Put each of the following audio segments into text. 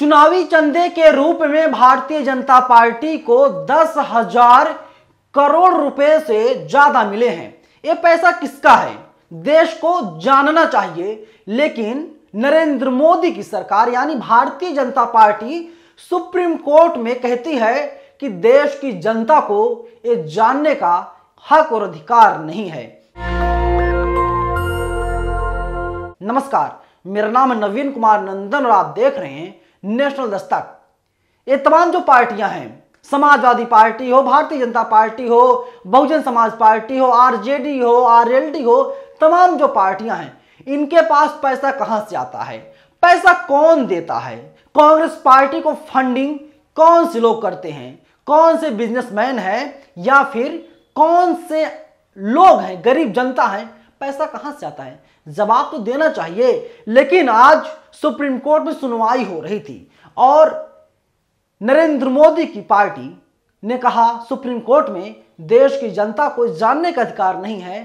चुनावी चंदे के रूप में भारतीय जनता पार्टी को दस हजार करोड़ रुपए से ज्यादा मिले हैं ये पैसा किसका है देश को जानना चाहिए लेकिन नरेंद्र मोदी की सरकार यानी भारतीय जनता पार्टी सुप्रीम कोर्ट में कहती है कि देश की जनता को ये जानने का हक और अधिकार नहीं है नमस्कार मेरा नाम नवीन कुमार नंदन और आप देख रहे हैं नेशनल दस्तक ये तमाम जो पार्टियां हैं समाजवादी पार्टी हो भारतीय जनता पार्टी हो बहुजन समाज पार्टी हो आरजेडी हो आरएलडी हो तमाम जो पार्टियां हैं इनके पास पैसा कहां से आता है पैसा कौन देता है कांग्रेस पार्टी को फंडिंग कौन से लोग करते हैं कौन से बिजनेसमैन हैं या फिर कौन से लोग हैं गरीब जनता है पैसा कहां से आता है जवाब तो देना चाहिए लेकिन आज सुप्रीम कोर्ट में सुनवाई हो रही थी और नरेंद्र मोदी की पार्टी ने कहा सुप्रीम कोर्ट में देश की जनता को जानने का अधिकार नहीं है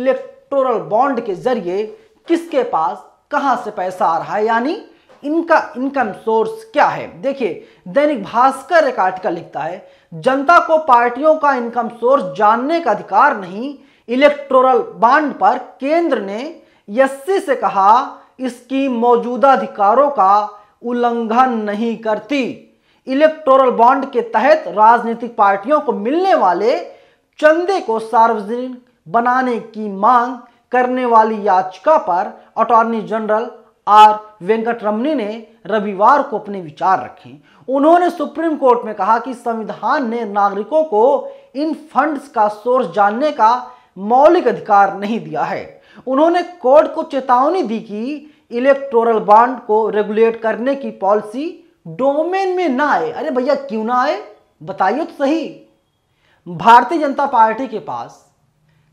इलेक्टोरल बॉन्ड के जरिए किसके पास कहां से पैसा आ रहा है यानी इनका इनकम सोर्स क्या है देखिए दैनिक भास्कर एक आर्टिकल लिखता है जनता को पार्टियों का इनकम सोर्स जानने का अधिकार नहीं इलेक्टोरल बॉन्ड पर केंद्र ने यस्सी से कहा इसकी मौजूदा अधिकारों का उल्लंघन नहीं करती इलेक्टोरल बॉन्ड के तहत राजनीतिक पार्टियों को मिलने वाले चंदे को सार्वजनिक बनाने की मांग करने वाली याचिका पर अटॉर्नी जनरल आर रमनी ने रविवार को अपने विचार रखे उन्होंने सुप्रीम कोर्ट में कहा कि संविधान ने नागरिकों को इन फंड्स का सोर्स जानने का मौलिक अधिकार नहीं दिया है उन्होंने कोर्ट को चेतावनी दी कि इलेक्टोरल बॉन्ड को रेगुलेट करने की पॉलिसी डोमेन में ना आए अरे भैया क्यों ना आए बताइए तो सही भारतीय जनता पार्टी के पास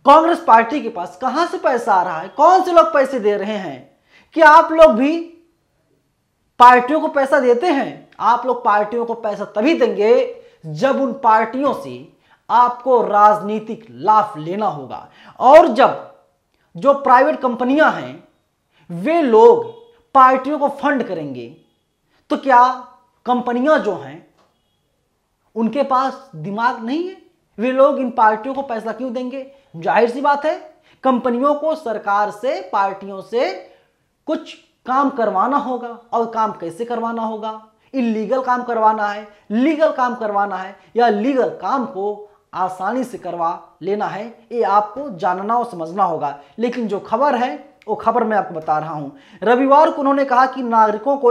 कांग्रेस पार्टी के पास कहां से पैसा आ रहा है कौन से लोग पैसे दे रहे हैं क्या आप लोग भी पार्टियों को पैसा देते हैं आप लोग पार्टियों को पैसा तभी देंगे जब उन पार्टियों से आपको राजनीतिक लाभ लेना होगा और जब जो प्राइवेट कंपनियां हैं वे लोग पार्टियों को फंड करेंगे तो क्या कंपनियां जो हैं उनके पास दिमाग नहीं है वे लोग इन पार्टियों को पैसा क्यों देंगे जाहिर सी बात है कंपनियों को सरकार से पार्टियों से कुछ काम करवाना होगा और काम कैसे करवाना होगा इलीगल काम करवाना है लीगल काम करवाना है या लीगल काम को आसानी से करवा लेना है ये आपको जानना और समझना होगा लेकिन जो खबर है वो खबर मैं आपको बता रहा हूँ रविवार को उन्होंने कहा कि नागरिकों को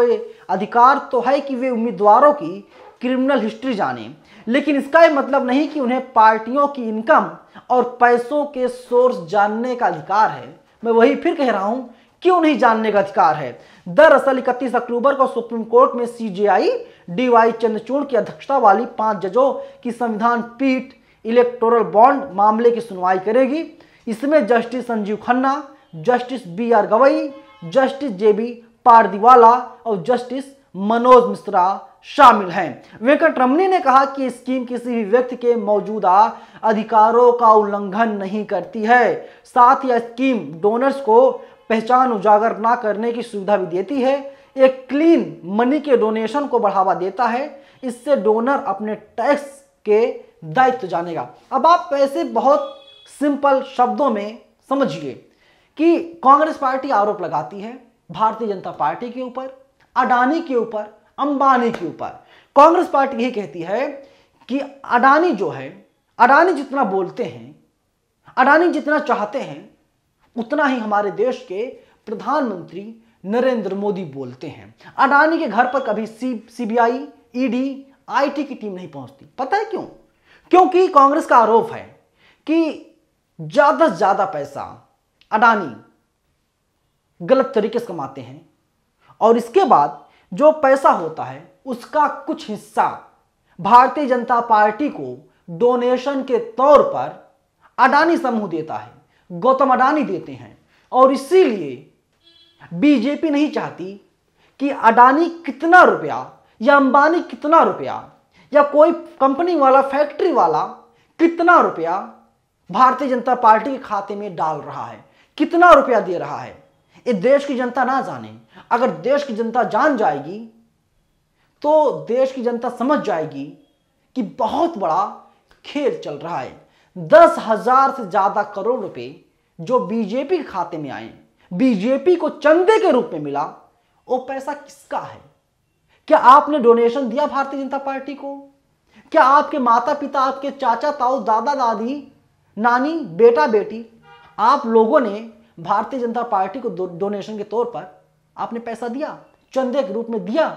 अधिकार तो है कि वे उम्मीदवारों की क्रिमिनल हिस्ट्री जाने लेकिन इसका ये मतलब नहीं कि उन्हें पार्टियों की इनकम और पैसों के सोर्स जानने का अधिकार है मैं वही फिर कह रहा हूँ क्यों नहीं जानने का अधिकार है दरअसल इकतीस अक्टूबर को सुप्रीम कोर्ट में C I D Y Chandrachud की अध्यक्षता वाली पांच जजों की संविधान पीठ इलेक्टोरल बॉन्ड मामले की सुनवाई करेगी इसमें justice Sanjiv Khanna justice B R Gavai justice J B Pardiwala और जस्टिस मनोज मिश्रा शामिल हैं वेंकट रमनी ने कहा कि स्कीम किसी भी व्यक्ति के मौजूदा अधिकारों का उल्लंघन नहीं करती है साथ ही स्कीम डोनर्स को पहचान उजागर ना करने की सुविधा भी देती है एक क्लीन मनी के डोनेशन को बढ़ावा देता है इससे डोनर अपने टैक्स के दायित्व तो जानेगा अब आप ऐसे बहुत सिंपल शब्दों में समझिए कि कांग्रेस पार्टी आरोप लगाती है भारतीय जनता पार्टी के ऊपर अडानी के ऊपर अंबानी के ऊपर कांग्रेस पार्टी यही कहती है कि अडानी जो है अडानी जितना बोलते हैं अडानी जितना चाहते हैं उतना ही हमारे देश के प्रधानमंत्री नरेंद्र मोदी बोलते हैं अडानी के घर पर कभी सी सीबीआई ईडी आईटी की टीम नहीं पहुंचती पता है क्यों क्योंकि कांग्रेस का आरोप है कि ज्यादा से ज्यादा पैसा अडानी गलत तरीके से कमाते हैं और इसके बाद जो पैसा होता है उसका कुछ हिस्सा भारतीय जनता पार्टी को डोनेशन के तौर पर अडानी समूह देता है गौतम अडानी देते हैं और इसीलिए बीजेपी नहीं चाहती कि अडानी कितना रुपया या अंबानी कितना रुपया या कोई कंपनी वाला फैक्ट्री वाला कितना रुपया भारतीय जनता पार्टी के खाते में डाल रहा है कितना रुपया दे रहा है ये देश की जनता ना जाने अगर देश की जनता जान जाएगी तो देश की जनता समझ जाएगी कि बहुत बड़ा खेल चल रहा है दस हजार से ज्यादा करोड़ रुपए जो बीजेपी के खाते में आए बीजेपी को चंदे के रूप में मिला वो पैसा किसका है क्या आपने डोनेशन दिया भारतीय जनता पार्टी को क्या आपके माता पिता आपके चाचा ताऊ दादा दादी नानी बेटा बेटी आप लोगों ने भारतीय जनता पार्टी को डोनेशन के तौर पर आपने पैसा दिया चंदे के रूप में दिया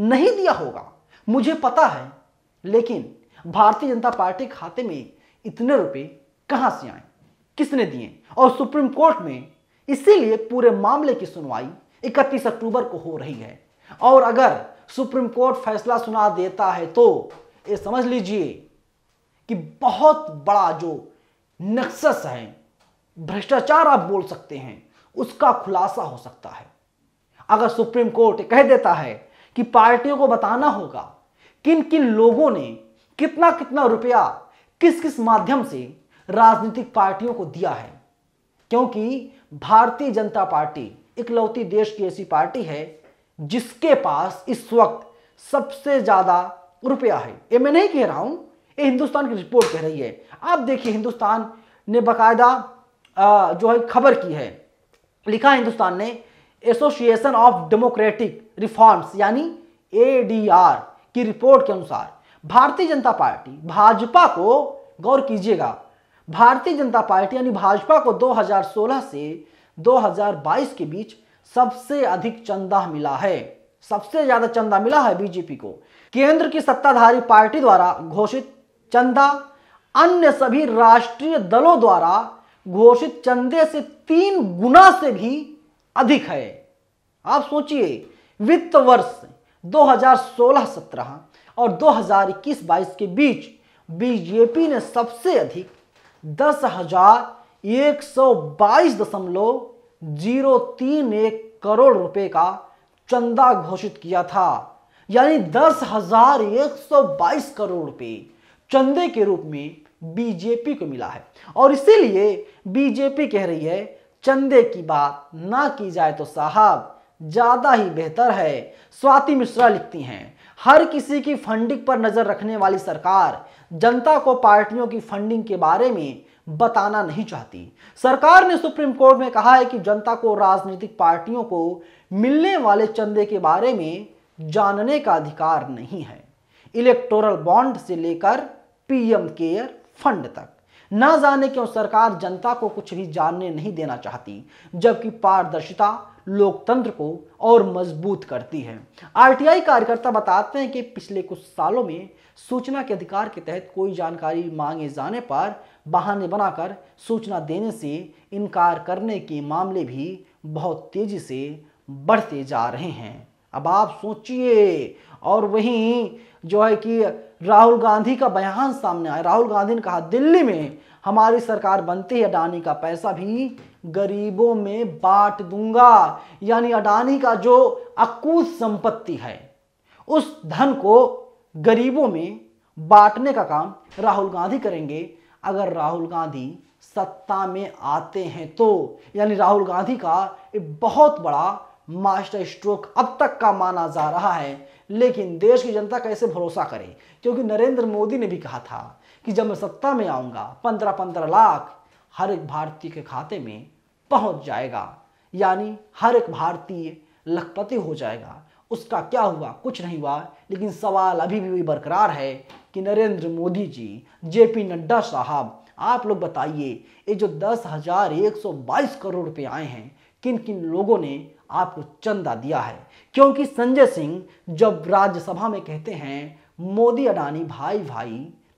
नहीं दिया होगा मुझे पता है लेकिन भारतीय जनता पार्टी खाते में इतने रुपए कहां से आए किसने दिए और सुप्रीम कोर्ट में इसीलिए पूरे मामले की सुनवाई 31 अक्टूबर को हो रही है और अगर सुप्रीम कोर्ट फैसला सुना देता है तो ये समझ लीजिए कि बहुत बड़ा जो नक्सस है भ्रष्टाचार आप बोल सकते हैं उसका खुलासा हो सकता है अगर सुप्रीम कोर्ट कह देता है कि पार्टियों को बताना होगा किन किन लोगों ने कितना कितना रुपया किस किस माध्यम से राजनीतिक पार्टियों को दिया है क्योंकि भारतीय जनता पार्टी इकलौती देश की ऐसी पार्टी है जिसके पास इस वक्त सबसे ज़्यादा रुपया है ये मैं नहीं कह रहा हूं ये हिंदुस्तान की रिपोर्ट कह रही है आप देखिए हिंदुस्तान ने बाकायदा जो है खबर की है लिखा हिंदुस्तान ने एसोसिएशन ऑफ डेमोक्रेटिक रिफॉर्म्स यानी एडीआर की रिपोर्ट के अनुसार भारतीय जनता पार्टी भाजपा को गौर कीजिएगा भारतीय जनता पार्टी यानी भाजपा को 2016 से 2022 के बीच सबसे अधिक चंदा मिला है सबसे ज्यादा चंदा मिला है बीजेपी को केंद्र की सत्ताधारी पार्टी द्वारा घोषित चंदा अन्य सभी राष्ट्रीय दलों द्वारा घोषित चंदे से तीन गुना से भी अधिक है आप सोचिए वित्त वर्ष 2016-17 और 2021-22 के बीच बीजेपी ने सबसे अधिक दस हजार एक सौ बाईस दशमलव जीरो तीन एक करोड़ रुपए का चंदा घोषित किया था यानी दस हजार एक सौ बाईस करोड़ रुपए चंदे के रूप में बीजेपी को मिला है और इसीलिए बीजेपी कह रही है चंदे की बात ना की जाए तो साहब ज्यादा ही बेहतर है स्वाति मिश्रा लिखती हैं हर किसी की फंडिंग पर नजर रखने वाली सरकार जनता को पार्टियों की फंडिंग के बारे में बताना नहीं चाहती सरकार ने सुप्रीम कोर्ट में कहा है कि जनता को राजनीतिक पार्टियों को मिलने वाले चंदे के बारे में जानने का अधिकार नहीं है इलेक्टोरल बॉन्ड से लेकर पीएम केयर फंड तक ना जाने क्यों सरकार जनता को कुछ भी जानने नहीं देना चाहती जबकि पारदर्शिता लोकतंत्र को और मजबूत करती है आरटीआई कार्यकर्ता बताते हैं कि पिछले कुछ सालों में सूचना के अधिकार के तहत कोई जानकारी मांगे जाने पर बहाने बनाकर सूचना देने से इनकार करने के मामले भी बहुत तेजी से बढ़ते जा रहे हैं अब आप सोचिए और वहीं जो है कि राहुल गांधी का बयान सामने आया राहुल गांधी ने कहा दिल्ली में हमारी सरकार बनती है अडानी का पैसा भी गरीबों में बांट दूंगा यानी अडानी का जो अकूत संपत्ति है उस धन को गरीबों में बांटने का काम राहुल गांधी करेंगे अगर राहुल गांधी सत्ता में आते हैं तो यानी राहुल गांधी का एक बहुत बड़ा मास्टर स्ट्रोक अब तक का माना जा रहा है लेकिन देश की जनता कैसे भरोसा करे क्योंकि नरेंद्र मोदी ने भी कहा था कि जब मैं सत्ता में आऊँगा पंद्रह पंद्रह लाख हर एक भारतीय के खाते में पहुंच जाएगा यानी हर एक भारतीय लखपति हो जाएगा उसका क्या हुआ कुछ नहीं हुआ लेकिन सवाल अभी भी बरकरार है कि नरेंद्र मोदी जी जेपी नड्डा साहब आप लोग बताइए ये जो दस हजार एक सौ बाईस करोड़ रुपये आए हैं किन किन लोगों ने आपको चंदा दिया है क्योंकि संजय सिंह जब राज्यसभा में कहते हैं मोदी अडानी भाई भाई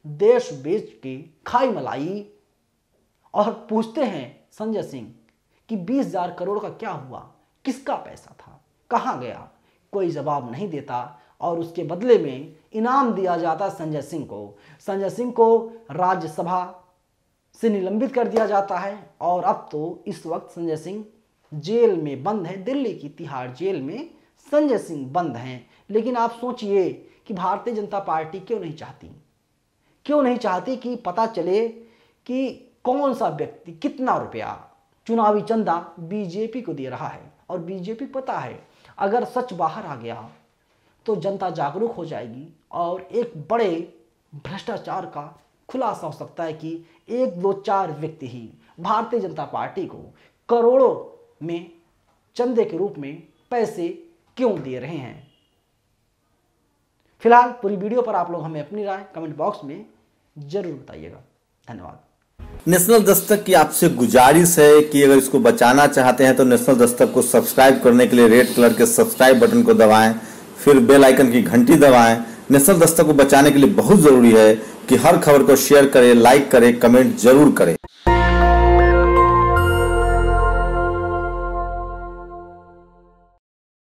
देश बेच के खाई मलाई और पूछते हैं संजय सिंह कि 20000 करोड़ का क्या हुआ किसका पैसा था कहाँ गया कोई जवाब नहीं देता और उसके बदले में इनाम दिया जाता संजय सिंह को संजय सिंह को राज्यसभा से निलंबित कर दिया जाता है और अब तो इस वक्त संजय सिंह जेल में बंद हैं दिल्ली की तिहाड़ जेल में संजय सिंह बंद हैं लेकिन आप सोचिए कि भारतीय जनता पार्टी क्यों नहीं चाहती क्यों नहीं चाहती कि पता चले कि कौन सा व्यक्ति कितना रुपया चुनावी चंदा बीजेपी को दे रहा है और बीजेपी पता है अगर सच बाहर आ गया तो जनता जागरूक हो जाएगी और एक बड़े भ्रष्टाचार का खुलासा हो सकता है कि एक दो चार व्यक्ति ही भारतीय जनता पार्टी को करोड़ों में चंदे के रूप में पैसे क्यों दे रहे हैं फिलहाल पूरी वीडियो पर आप लोग हमें अपनी राय कमेंट बॉक्स में जरूर बताइएगा धन्यवाद नेशनल दस्तक की आपसे गुजारिश है कि अगर इसको बचाना चाहते हैं तो नेशनल दस्तक को सब्सक्राइब करने के लिए रेड कलर के सब्सक्राइब बटन को दबाएं फिर बेल आइकन की घंटी दबाएं नेशनल दस्तक को बचाने के लिए बहुत ज़रूरी है कि हर खबर को शेयर करें लाइक करें कमेंट जरूर करें